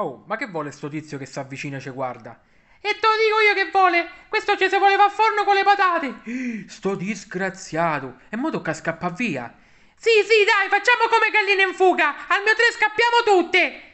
Oh, ma che vuole sto tizio che si avvicina e ci guarda? E te lo dico io che vuole! Questo ci se voleva a forno con le patate! Sto disgraziato! E mo tocca scappare via! Sì, sì, dai, facciamo come galline in fuga! Al mio tre scappiamo tutte!